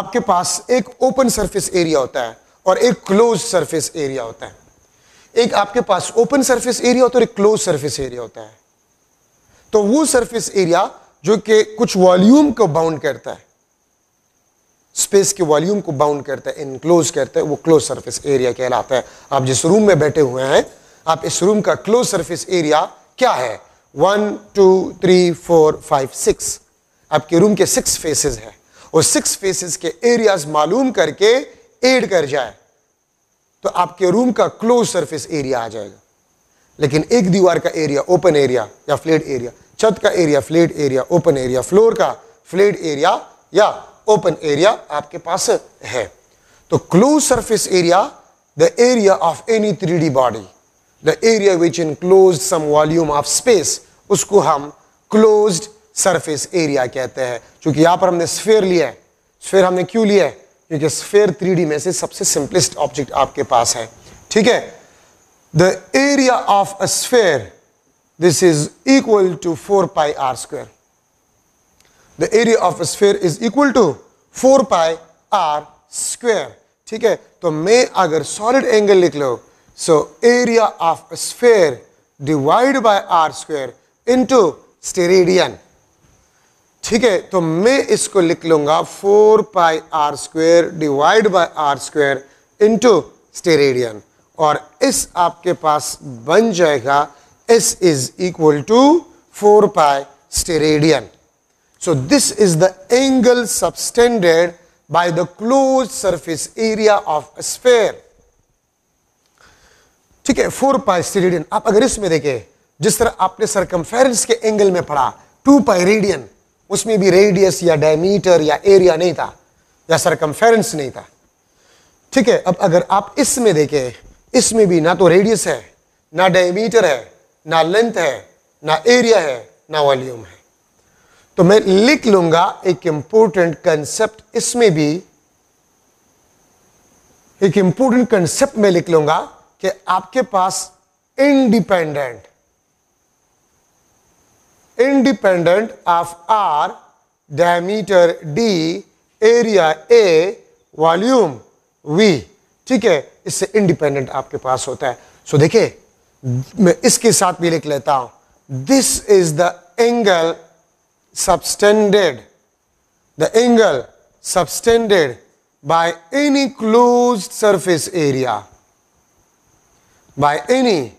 आपके पास एक ओपन सरफेस एरिया होता है और एक क्लोज सरफेस एरिया होता है एक आपके पास ओपन सरफेस एरिया होता है और एक क्लोज सरफेस एरिया होता है तो वो सरफेस एरिया जो कि कुछ वॉल्यूम को बाउंड करता है स्पेस के वॉल्यूम को बाउंड करता है इनक्लोज करता है वो क्लोज सरफेस एरिया कहलाता है आप जिस रूम में बैठे हुए हैं आप इस रूम का क्लोज सरफेस एरिया क्या है one two three four five six आपके रूम के सिक्स फेसेस हैं और सिक्स फेसेस के एरियाज मालूम करके एड कर जाए तो आपके रूम का क्लोज सरफेस एरिया आ जाएगा लेकिन एक दीवार का एरिया ओपन एरिया या फ्लेट एरिया छत का area flat area open area floor का फ्लेट एरिया या ओपन एरिया आपके पास है तो close surface area the area of any three D body the area which enclose some volume of space उसको हम क्लोज सरफेस एरिया कहते हैं क्योंकि यहां पर हमने स्फेयर लिया है स्फेयर हमने क्यों लिया है क्योंकि स्फेयर थ्री में से सबसे सिंपलेस्ट ऑब्जेक्ट आपके पास है ठीक है the area of a sphere this is equal to four pi R square the area of sphere is equal to four pi R square ठीक है तो मैं अगर सॉलिड एंगल लिख लो so area of sphere divide by R square into steradian ठीक है तो मैं इसको लिख लूंगा four pi R square divide by R square into steradian और इस आपके पास बन जाएगा इस is equal to four pi steradian So this is the angle subtended by the closed surface area of a sphere. ठीक है फोर पाई रेडियन आप अगर इसमें देखें जिस तरह आपने सरकमफेरेंस के एंगल में पढ़ा टू पाई रेडियन उसमें भी रेडियस या डायमीटर या एरिया नहीं था या सरकमफेरेंस नहीं था ठीक है अब अगर आप इसमें देखें इसमें भी ना तो रेडियस है ना डायमीटर है ना लेंथ है ना एरिया है ना वॉल्यूम है तो मैं लिख लूंगा एक इंपॉर्टेंट कंसेप्ट इसमें भी एक इंपॉर्टेंट कंसेप्ट में लिख लूंगा कि आपके पास independent independent of R diameter D area A volume V ठीक है इससे इंडिपेंडेंट आपके पास होता है सो देखिये देखिए मैं इसके साथ भी लिख लेता हूं this is the angle subtended, the angle subtended by any closed surface area. By any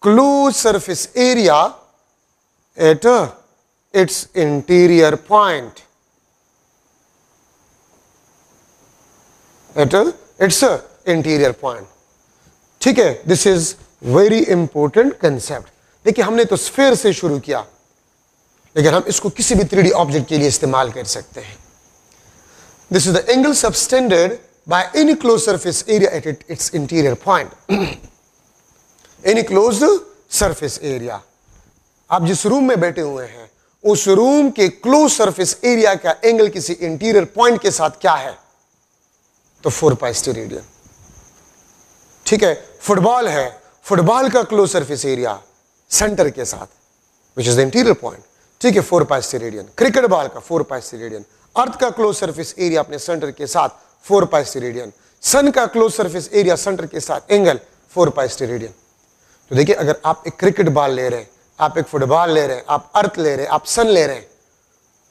closed surface area at uh, its interior point. At uh, its uh, interior point. ठीक है this is very important concept देखिए हमने तो स्फेयर से शुरू किया लेकिन हम इसको किसी भी थ्री ऑब्जेक्ट के लिए इस्तेमाल कर सकते हैं this is the angle subtended by any close surface area at it, its interior point. [clears throat] any closed surface आप जिस रूम में बैठे हुए हैं उस रूम के क्लोज सर्फेस एरिया का एंगल किसी इंटीरियर पॉइंट के साथ क्या है तो फोर पाइस्टी रेडियन ठीक है फुटबॉल है फुटबॉल का क्लोज सर्फेस एरिया सेंटर के साथ which is the interior point ठीक है four pi radian cricket ball का फोर पाई रेडियन अर्थ का क्लोज सर्फिस एरिया अपने सेंटर के साथ फोर पाई रेडियन सन का क्लोज सर्फिस एरिया सेंटर के साथ एंगल फोर पाई रेडियन तो देखिए अगर आप एक क्रिकेट बॉल ले रहे हैं आप एक फुटबॉल ले रहे हैं आप अर्थ ले रहे हैं आप सन ले रहे हैं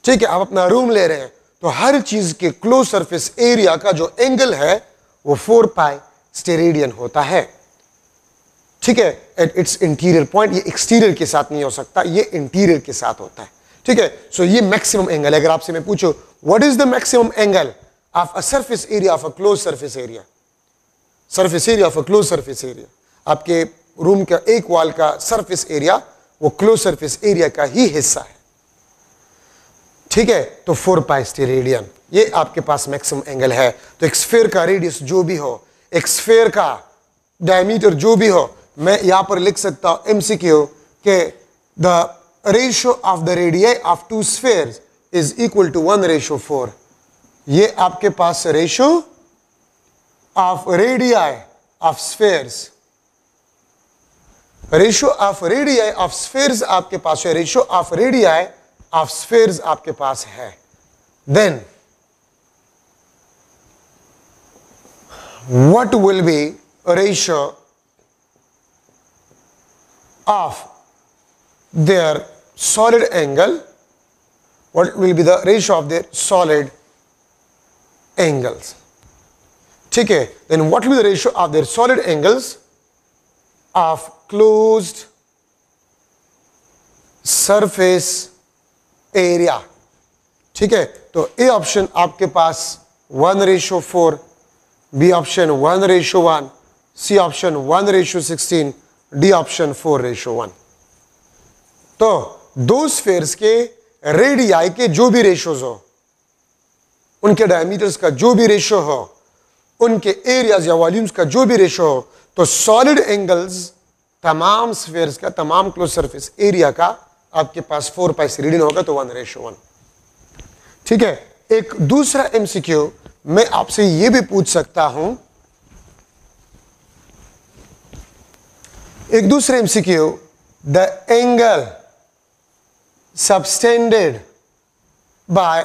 ठीक है आप अपना रूम ले रहे हैं तो हर चीज के क्लोज सर्फिस एरिया का जो एंगल है वो फोर पाई स्टेरेडियन होता है ठीक है एट इट्स इंटीरियर पॉइंट ये एक्सटीरियर के साथ नहीं हो सकता ये इंटीरियर के साथ होता है ठीक है सो so, ये मैक्सिमम एंगल अगर आपसे मैं पूछू what is the maximum angle of a surface area of a close surface area surface area of a close surface area आपके रूम का एक वॉल का सर्फिस एरिया वो क्लोज सर्फिस एरिया का ही हिस्सा है ठीक है तो फोर पाइस्टी रेडियन ये आपके पास मैक्सिमम एंगल है तो एक्सफेयर का रेडियस जो भी हो एक्सफेयर का डायमीटर जो भी हो मैं यहां पर लिख सकता हूं एम सी क्यू के the ratio of the radii of two sphere is equal to one ratio four ये आपके पास ratio of radii of sphere ratio of radii of sphere आपके पास है ratio of radii of sphere आपके पास है then what will be ratio of their solid angle what will be the ratio of their solid angles ठीक है then what will be the ratio of their solid angles of closed surface area ठीक है तो ए ऑप्शन आपके पास one ratio four B option one ratio one C option one ratio sixteen D option four ratio one तो दो स्फेयर्स के रेडियाई के जो भी रेशोज हो उनके डायमीटर्स का जो भी रेशो हो उनके एरियाज या वॉल्यूम्स का जो भी रेशो हो तो सॉलिड एंगल्स तमाम स्फेयर्स का तमाम क्लोज सरफेस एरिया का आपके पास फोर पाई से रीडिंग होगा तो वन रेशो वन ठीक है एक दूसरा एमसीक्यू मैं आपसे यह भी पूछ सकता हूं एक दूसरे MCQ the subtended by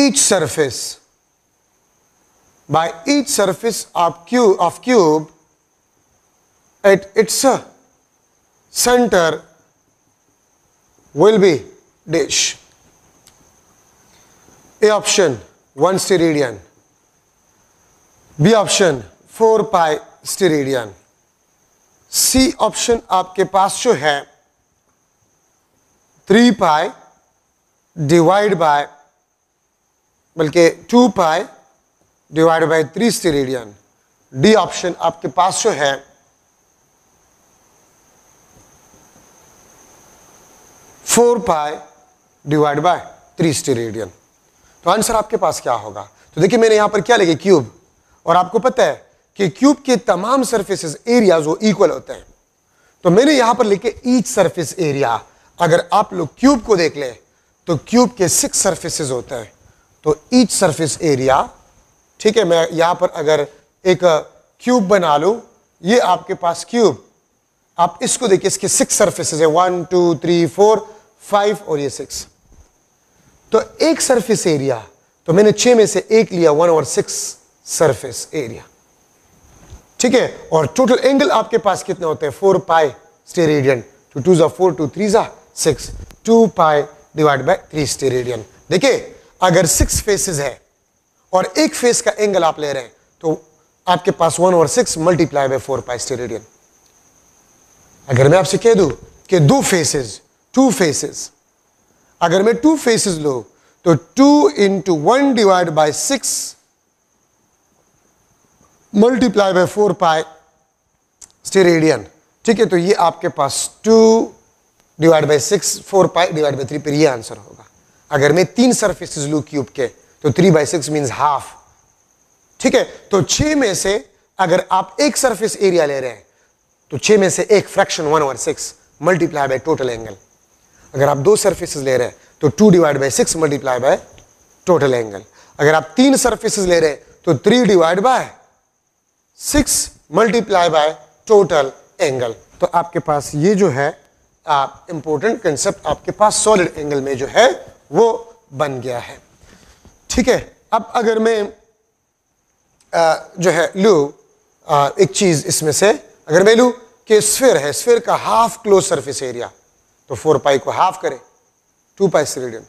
each surface by each surface of cube at its center will be dash a option 1 ceridian b option four pi steradian C option आपके पास जो है थ्री पाई डिवाइड बाय बल्कि two pi divide by three steradian D option आपके पास जो है four pi divide by three steradian तो आंसर आपके पास क्या होगा तो देखिए मैंने यहां पर क्या लिखे क्यूब और आपको पता है कि क्यूब के तमाम सर्फेस एरिया वो इक्वल होते हैं तो मैंने यहां पर लिखे ईच सर्फेस एरिया अगर आप लोग क्यूब को देख लें तो क्यूब के सिक्स सर्फेस होते हैं तो ईच सर्फेस एरिया ठीक है मैं यहां पर अगर एक क्यूब बना लू ये आपके पास क्यूब आप इसको देखिए इसके सिक्स सरफेसेस है one two three four five और ये सिक्स तो एक सर्फेस एरिया तो मैंने छह में से एक लिया वन और सिक्स सर्फेस एरिया ठीक है और टोटल एंगल आपके पास कितने होते हैं four pi steradian two two जो फोर टू थ्री ज़ा six two pi divide by three steradian देखिए अगर सिक्स फेसेस है और एक फेस का एंगल आप ले रहे हैं तो आपके पास वन और six multiply by four pi steradian अगर मैं आपसे कह दू कि दो फेसेस टू फेसेस अगर मैं टू फेसेस लू तो two into one divide by six multiply by four pi steradian ठीक है तो ये आपके पास two divide by six four pi divide by three पर ये आंसर होगा अगर मैं तीन सर्फेसिस लू क्यूब के तो three by six means half ठीक है तो छह में से अगर आप एक सर्फेस एरिया ले रहे हैं तो छह में से एक फ्रैक्शन वन और six multiply by total angle अगर आप दो सर्फेसिस ले रहे हैं तो two divide by six multiply by total angle अगर आप तीन सर्फेसिस ले रहे हैं तो three divide by six multiply by total angle तो आपके पास ये जो है आप इम्पोर्टेंट कंसेप्ट आपके पास सॉलिड एंगल में जो है वो बन गया है ठीक है अब अगर मैं आ, जो है लू आ, एक चीज़ इसमें से अगर मैं लू कि स्फेयर है स्फेयर का हाफ क्लोज सरफेस एरिया तो फोर पाई को हाफ करें टू पाई सिलेडियन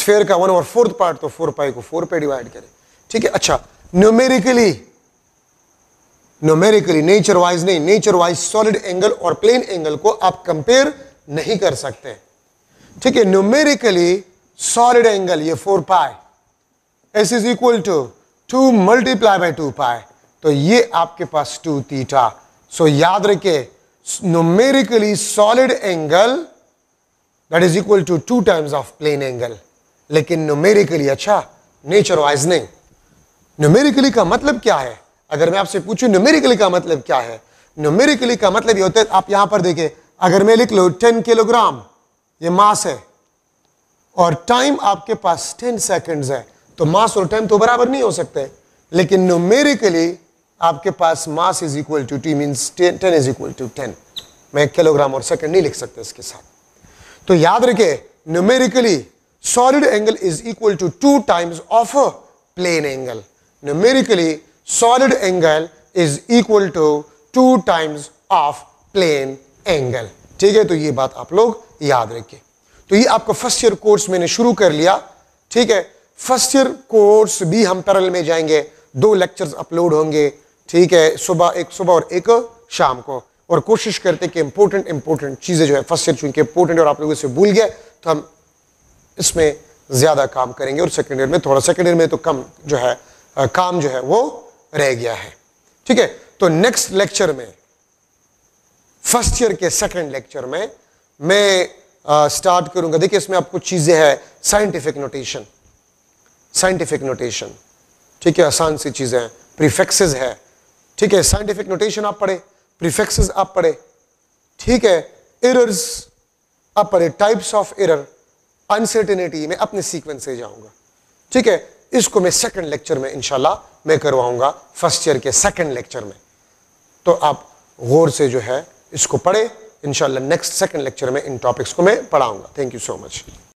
स्फेयर का वन और फोर्थ पार्ट तो फोर पाई को फोर पे डिवाइड करें ठीक है अच्छा न्यूमेरिकली न्यूमेरिकली नेचर वाइज नहीं नेचर वाइज सॉलिड एंगल और प्लेन एंगल को आप कंपेयर नहीं कर सकते ठीक है न्यूमेरिकली सॉलिड एंगल ये four pi S is equal to two multiply by two pi तो ये आपके पास टू तीटा सो so, याद रखे numerically solid angle that is equal to two times of plane angle लेकिन न्यूमेरिकली अच्छा नेचर वाइज नहीं न्यूमेरिकली का मतलब क्या है अगर मैं आपसे पूछूं न्यूमेरिकली का मतलब क्या है न्यूमेरिकली का मतलब ये होता है आप यहां पर देखें अगर मैं लिख लो टेन किलोग्राम ये मास है और टाइम आपके पास टेन सेकेंड्स है तो मास और टाइम तो बराबर नहीं हो सकते लेकिन न्यूमेरिकली आपके पास mass is equal to T mean ten is equal to ten मैं किलोग्राम और सेकंड नहीं लिख सकता इसके साथ तो याद रखे numerically solid angle is equal to two times of plane angle numerically solid angle is equal to two times of plane angle ठीक है तो ये बात आप लोग याद रखें तो ये आपका फर्स्ट ईयर कोर्स मैंने शुरू कर लिया ठीक है फर्स्ट ईयर कोर्स भी हम पैरल में जाएंगे दो लेक्चर्स अपलोड होंगे ठीक है सुबह एक सुबह और एक शाम को और कोशिश करते कि इंपॉर्टेंट इंपॉर्टेंट चीज़ें जो है फर्स्ट ईयर चूंकि इंपॉर्टेंट और आप लोगों से भूल गए तो हम इसमें ज़्यादा काम करेंगे और सेकेंड ईयर में थोड़ा सेकेंड ईयर में तो कम जो है काम जो है वो रह गया है ठीक है तो नेक्स्ट लेक्चर में फर्स्ट ईयर के सेकंड लेक्चर में मैं स्टार्ट करूंगा देखिए इसमें आप कुछ चीज़ें हैं साइंटिफिक नोटेशन साइंटिफिक नोटेशन ठीक है आसान सी चीज़ें हैं प्रीफेक्सेस है ठीक है साइंटिफिक नोटेशन आप पढ़े प्रीफेक्सेस आप पढ़े ठीक है एरर्स आप पढ़े टाइप्स ऑफ एरर अनसर्टेनिटी में अपने सीक्वेंस से जाऊंगा ठीक है इसको मैं सेकंड लेक्चर में इंशाल्लाह मैं करवाऊंगा फर्स्ट ईयर के सेकंड लेक्चर में तो आप गौर से जो है इसको पढ़े इंशाल्लाह नेक्स्ट सेकंड लेक्चर में इन टॉपिक्स को मैं पढ़ाऊंगा थैंक यू सो मच